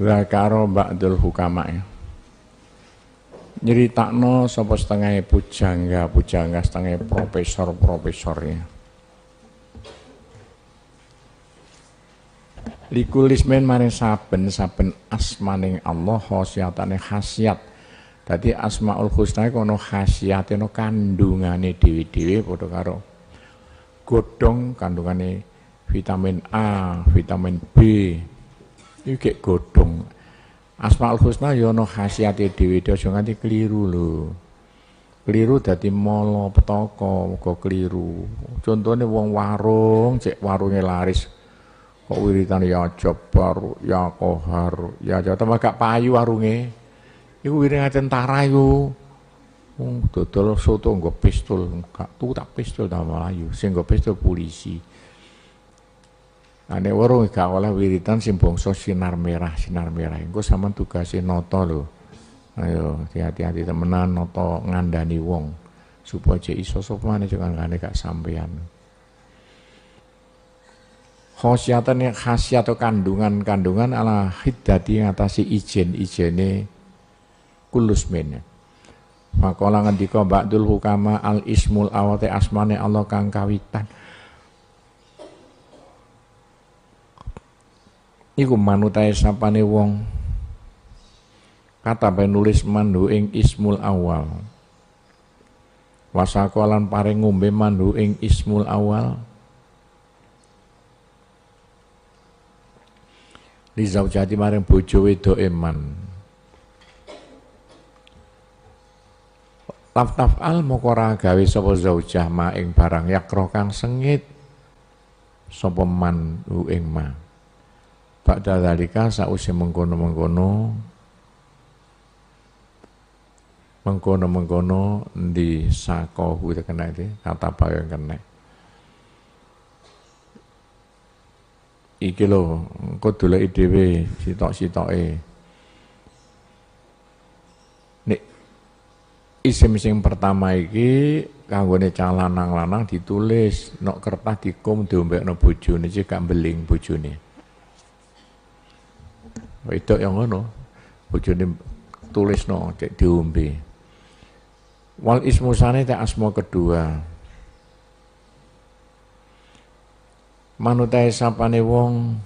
zakaro ba'dul hukama ya. Nyeritakno sapa setengah pujangga, pujangga setengah profesor-profesor ya. Likulismen maring saben-saben asmaning Allah khasiatane khasiat. Dadi asmaul husna kono khasiate no kandungane dewi-dewi padha karo godhong kandungane vitamin A, vitamin B, Iki kayak godong. Asmaul Husna Yono ya ana Dewi dhewe Jangan nganti keliru lho. Keliru dadi molo petoko, muga keliru. Contohnya wong warung cek warungnya laris kok wiritan ya Jabbar, ya kohar ya Jatama gak payu warungnya Iku wiri tentara iku. Wong dodol soto nggo pistol, gak tuh tak pistol nama Ayu iya. Sing nggo pistol polisi ane warung gak oleh wiritan simpung so sinar merah, sinar merah. Engko sama tugase noto lo, Ayo hati-hati temenan noto ngandani wong supaya iso sopane cengkane gak sampean. yang khasiat atau kandungan-kandungan ala yang ngatasi ijen-ijene kulusmin. Makola dikobak dulu hukama al ismul awate asmane Allah kang kawitan. iku manutai sapane wong kata penulis mandu ing ismul awal wasakolan pare ngombe mandu ing ismul awal li zaujati maring bojo wedoke taf laf al mokora gawe sopo zaujah ma ing barang yakro kang sengit sopo man ing ma Ba'da dalika sausi mengkono-mengkono mengkono-mengkono di sakohu kena itu kata apa yang kena iki loh, engko dulu si sitok e nek isim isim pertama iki kanggone cah lanang-lanang ditulis nok kertas dikum diombe nok bujuni gak kambeling bujuni Wedok yang ngono tulis no cek diombe. Wal ismu sane tak asmo kedua. manutai sapane wong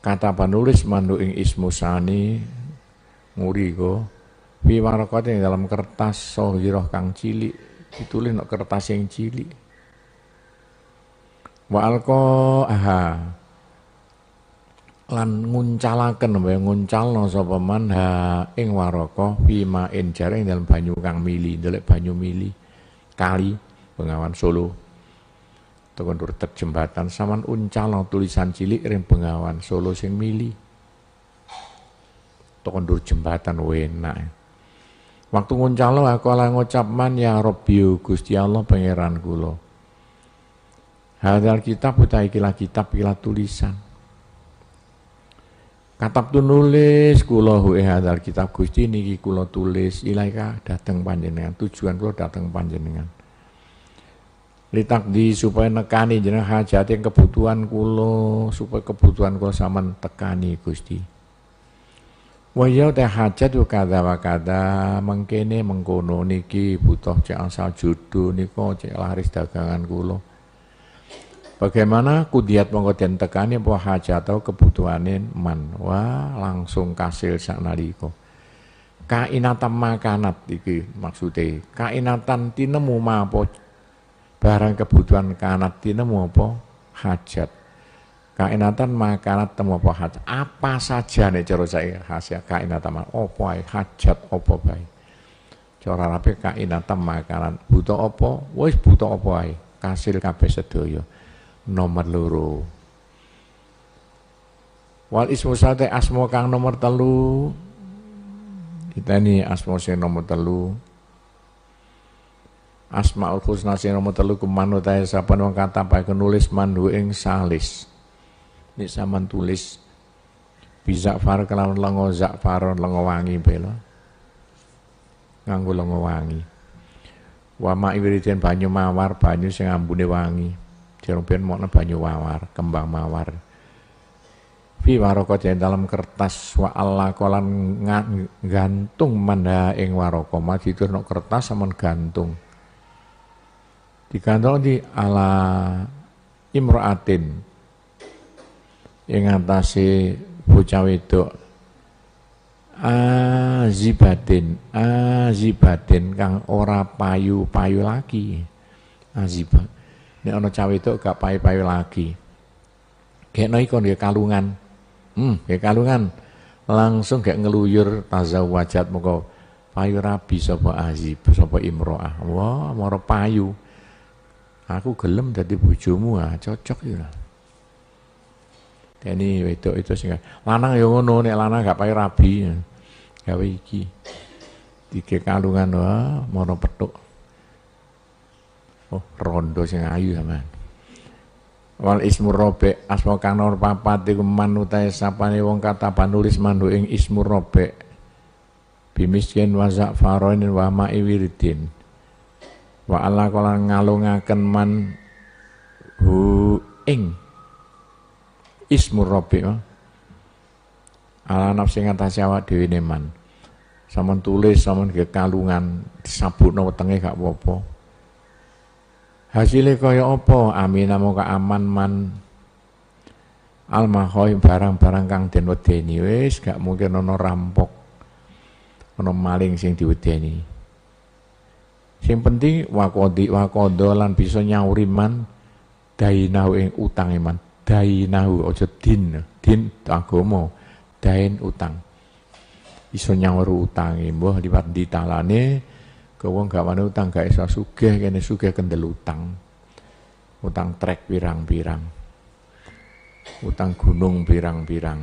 kata penulis mandu ing ismu sani nguri go fi dalam kertas sohiroh kang cili ditulis no kertas yang cili. wa alko aha lan nguncalaken apa nguncalno sapa man ha ing waraka bima in jaring dalam banyu kang mili ndelek banyu mili kali pengawan Solo tekan durtet jembatan saman uncalno tulisan cilik ring pengawan Solo sing mili tekan dur jembatan enak eh. waktu nguncalno aku ala ngucap man ya Rabbi oh Gusti Allah pangeran kula Hadal kitab kila kitab kila tulisan Katab tu nulis kula hui hadal kitab Gusti niki kula tulis ilaika dateng panjenengan tujuan kula dateng panjenengan. litak di supaya nekani jeneng hajat yang kebutuhan kulo supaya kebutuhan kulo saman tekani Gusti. Wa iya teh hajat yo kada wa mengkene mengkono niki butuh cek asal judu niko cek laris dagangan kulo. Bagaimana kudiat mongko den tekani apa hajat atau kebutuhane man. Wah, langsung kasil saknalika. Kainatan makanat iki maksude. Kainatan tinemu apa barang kebutuhan kanat tinemu apa hajat. Kainatan makanat temu apa hajat. Apa saja nih cara saya hasil kainatan apa ae hajat apa bae. Cara rapi kainatan makanan butuh apa? Wis butuh apa ae. Kasil kabeh sedaya nomor loro. Wal ismu sate asmo kang nomor telu. Kita ini asmo sing nomor telu. Asmaul husna sing nomor telu kumanu tae saben wong kata pae nulis mandu ing salis. Nek saman tulis bisa far kelawan lengo zakfaron lengo wangi bela. Nganggo lengo wangi. Wama ma banyu mawar banyu sing ambune wangi kira ben mokno banyu mawar, kembang mawar. Fi waraqati dalam kertas wa Allah kolan gantung manda ing ma itu no kertas sama gantung. Digantung di ala imroatin, ing atasi bocah wedok azibatin azibatin kang ora payu payu lagi azibah Nek ono cawe itu gak pai pai lagi. Gekno naik nggih kalungan. Hmm, nggih kalungan. Langsung gak ngeluyur tazawwajat moko payu rabi sapa azib sapa imroah. Wah, moro payu. Aku gelem jadi bujumu ah, cocok ya. ini wedok itu sehingga lanang yang ngono nek lanang gak payu rabi. Gawe iki. Tiga kalungan wah, moro petuk. Oh, rondo sing ayu sampean. Wal ismu robek asma kang nomor papat iku manutae sapane wong kata panulis mandu ing ismu robek. Bimiskin wa za'faron wa ma'i wiridin. Wa Allah kala ngalungaken man hu ing ismu robek. Ala nafsi ngatasi awak dhewe neman. Saman tulis, saman gekalungan, disabukno wetenge gak apa-apa. Hasilnya kaya apa? Amina moga aman man. Almahoi barang-barang kang den wedeni wis gak mungkin ono rampok. ono maling sing diwedeni. Sing penting wakodi wakodo lan bisa nyauri man dainahu ing utang man. Dainahu ojo din, din agama, dain utang. Iso nyauri utange mbah liwat ditalane Kau nggak gak utang gak iso sugih kene sugih kendel utang utang trek birang birang utang gunung birang birang.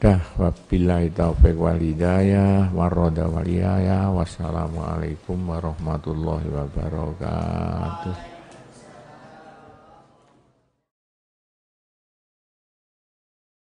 dah wabillahi taufiq wal hidayah waroda waliyaya wassalamualaikum warahmatullahi wabarakatuh